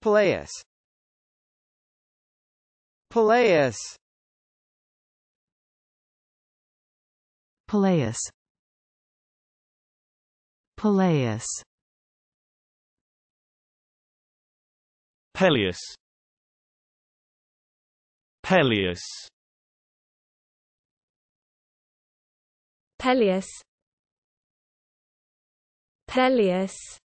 Peleus Peleus Peleus Peleus Peleus Peleus Peleus Peleus